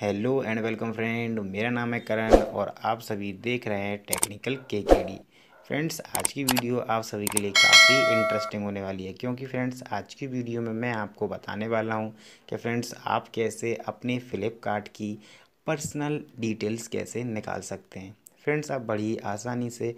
hello and welcome friend मेरा नाम है करण और आप सभी देख रहे हैं टेक्निकल के के डी फ्रेंड्स आज की वीडियो आप सभी के लिए काफ़ी इंटरेस्टिंग होने वाली है क्योंकि फ्रेंड्स आज की वीडियो में मैं आपको बताने वाला हूं कि फ्रेंड्स आप कैसे अपने फ़्लिपकार्ट की पर्सनल डिटेल्स कैसे निकाल सकते हैं फ्रेंड्स आप बड़ी आसानी से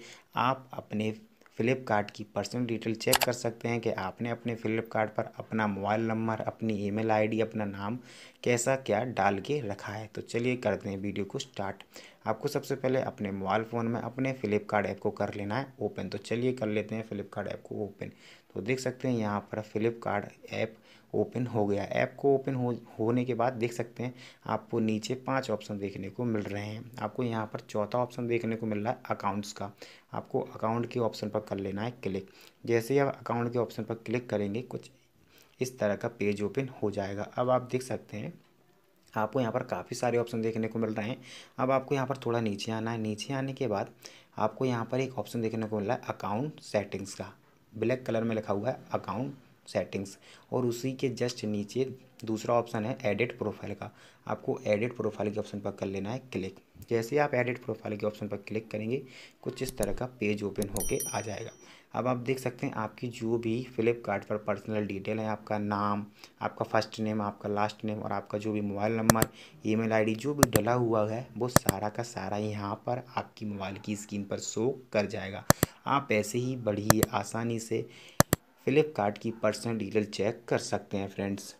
आप अपने फ्लिपकार्ट की पर्सनल डिटेल चेक कर सकते हैं कि आपने अपने फ्लिपकार्ट पर अपना मोबाइल नंबर अपनी ईमेल आईडी अपना नाम कैसा क्या डाल के रखा है तो चलिए करते हैं वीडियो को स्टार्ट आपको सबसे पहले अपने मोबाइल फ़ोन में अपने फ्लिपकार्ट ऐप को कर लेना है ओपन तो चलिए कर लेते हैं फ्लिपकार्ट ऐप को ओपन तो देख सकते हैं यहाँ पर फ्लिपकार्ट ऐप ओपन हो गया ऐप को ओपन हो होने के बाद देख सकते हैं आपको नीचे पांच ऑप्शन देखने को मिल रहे हैं आपको यहाँ पर चौथा ऑप्शन देखने को मिल रहा है अकाउंट्स का आपको अकाउंट के ऑप्शन पर कर लेना है क्लिक जैसे ही आप अकाउंट के ऑप्शन पर क्लिक करेंगे कुछ इस तरह का पेज ओपन हो जाएगा अब आप देख सकते हैं आपको यहाँ पर काफ़ी सारे ऑप्शन देखने को मिल रहे हैं अब आपको यहाँ पर थोड़ा नीचे आना है नीचे आने के बाद आपको यहाँ पर एक ऑप्शन देखने को मिल रहा है अकाउंट सेटिंग्स का ब्लैक कलर में लिखा हुआ है अकाउंट सेटिंग्स और उसी के जस्ट नीचे दूसरा ऑप्शन है एडिट प्रोफाइल का आपको एडिट प्रोफाइल के ऑप्शन पर कर लेना है क्लिक जैसे आप एडिट प्रोफाइल के ऑप्शन पर क्लिक करेंगे कुछ इस तरह का पेज ओपन होके आ जाएगा अब आप देख सकते हैं आपकी जो भी फ्लिपकार्ट पर पर्सनल डिटेल है आपका नाम आपका फर्स्ट नेम आपका लास्ट नेम और आपका जो भी मोबाइल नंबर ईमेल आईडी जो भी डला हुआ है वो सारा का सारा यहाँ पर आपकी मोबाइल की स्क्रीन पर शो कर जाएगा आप ऐसे ही बढ़िए आसानी से फ्लिपकार्ट की पर्सनल डिटेल चेक कर सकते हैं फ्रेंड्स